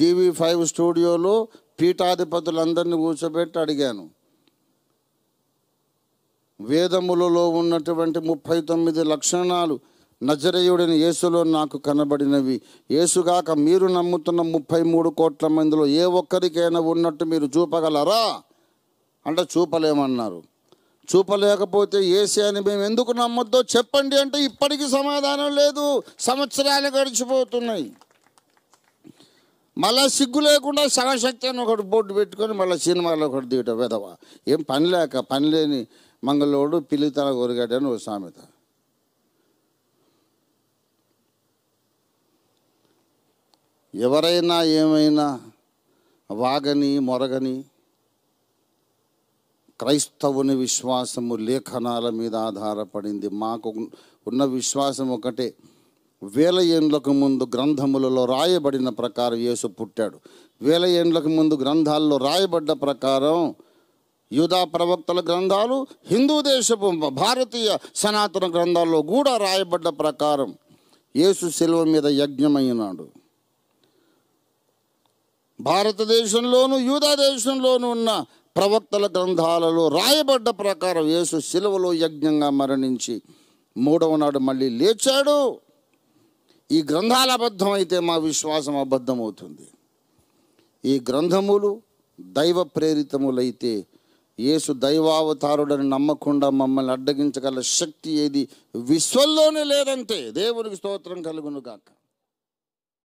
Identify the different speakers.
Speaker 1: TV five స్టూడియోలో పీఠాధిపతులందరినీ కూర్చోబెట్టి అడిగాను వేదములలో ఉన్నటువంటి ముప్పై తొమ్మిది లక్షణాలు నజరయుడిని యేసులో నాకు కనబడినవి యేసుగాక మీరు నమ్ముతున్న ముప్పై మూడు కోట్ల మందిలో ఏ ఒక్కరికైనా ఉన్నట్టు మీరు చూపగలరా అంటే చూపలేమన్నారు చూపలేకపోతే ఏసీ అని మేము ఎందుకు నమ్మొద్దో చెప్పండి అంటే ఇప్పటికీ సమాధానం లేదు సంవత్సరాలు గడిచిపోతున్నాయి మళ్ళా సిగ్గు లేకుండా సగశక్తి అని ఒకటి బోర్డు పెట్టుకొని మళ్ళీ సినిమాలో ఒకటి దిగట విధవ ఏం పని లేక పని లేని మంగళోడు పిల్లితల తల అని ఓ సామెత ఎవరైనా ఏమైనా వాగని మొరగని క్రైస్తవుని విశ్వాసము లేఖనాల మీద ఆధారపడింది మాకు ఉన్న విశ్వాసం ఒకటే వేల ఏండ్లకు ముందు గ్రంథములలో రాయబడిన ప్రకారం యేసు పుట్టాడు వేల ఏండ్లకు ముందు గ్రంథాల్లో రాయబడ్డ ప్రకారం యూదా ప్రవక్తల గ్రంథాలు హిందూ దేశపు భారతీయ సనాతన గ్రంథాల్లో కూడా రాయబడ్డ ప్రకారం యేసు శిలువ మీద యజ్ఞమైనాడు భారతదేశంలోను యూదా దేశంలోనూ ఉన్న ప్రవక్తల గ్రంథాలలో రాయబడ్డ ప్రకారం యేసు శిలువలో యజ్ఞంగా మరణించి మూడవ నాడు మళ్ళీ లేచాడు ఈ గ్రంథాలు అబద్ధం అయితే మా విశ్వాసం అబద్ధమవుతుంది ఈ గ్రంథములు దైవ ప్రేరితములైతే యేసు దైవావతారుడని నమ్మకుండా మమ్మల్ని అడ్డగించగల శక్తి ఏది విశ్వంలోనే లేదంటే దేవునికి స్తోత్రం కలుగును గాక